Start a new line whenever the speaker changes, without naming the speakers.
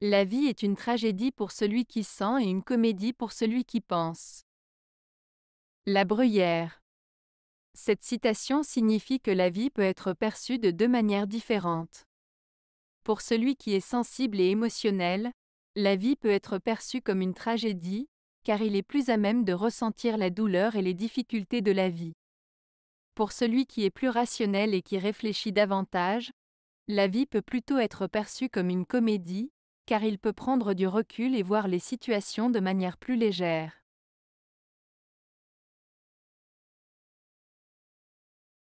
La vie est une tragédie pour celui qui sent et une comédie pour celui qui pense. La bruyère. Cette citation signifie que la vie peut être perçue de deux manières différentes. Pour celui qui est sensible et émotionnel, la vie peut être perçue comme une tragédie, car il est plus à même de ressentir la douleur et les difficultés de la vie. Pour celui qui est plus rationnel et qui réfléchit davantage, la vie peut plutôt être perçue comme une comédie, car il peut prendre du recul et voir les situations de manière plus légère.